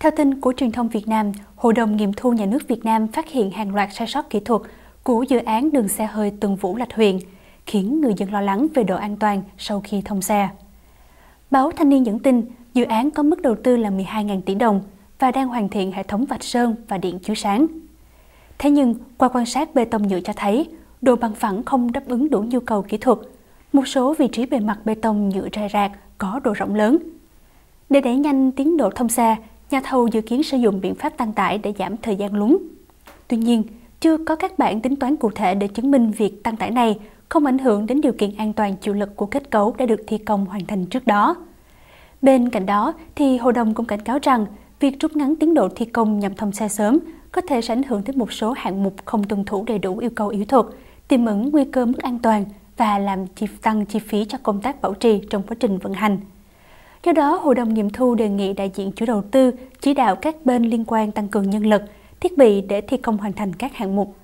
Theo tin của truyền thông Việt Nam, Hội đồng nghiệm thu nhà nước Việt Nam phát hiện hàng loạt sai sót kỹ thuật của dự án đường xe hơi Tường Vũ Lạch Huyện, khiến người dân lo lắng về độ an toàn sau khi thông xe. Báo Thanh niên dẫn tin, dự án có mức đầu tư là 12.000 tỷ đồng và đang hoàn thiện hệ thống vạch sơn và điện chiếu sáng. Thế nhưng, qua quan sát bê tông nhựa cho thấy, độ bằng phẳng không đáp ứng đủ nhu cầu kỹ thuật. Một số vị trí bề mặt bê tông nhựa rải rạc có độ rộng lớn. Để đẩy nhanh tiến độ thông xe, nhà thầu dự kiến sử dụng biện pháp tăng tải để giảm thời gian lún. Tuy nhiên, chưa có các bản tính toán cụ thể để chứng minh việc tăng tải này không ảnh hưởng đến điều kiện an toàn chịu lực của kết cấu đã được thi công hoàn thành trước đó. Bên cạnh đó, thì hội đồng cũng cảnh cáo rằng việc rút ngắn tiến độ thi công nhằm thông xe sớm có thể sẽ ảnh hưởng tới một số hạng mục không tuân thủ đầy đủ yêu cầu yếu thuật, tiềm ẩn nguy cơ mất an toàn và làm tăng chi phí cho công tác bảo trì trong quá trình vận hành. Theo đó, Hội đồng nghiệm thu đề nghị đại diện chủ đầu tư chỉ đạo các bên liên quan tăng cường nhân lực, thiết bị để thi công hoàn thành các hạng mục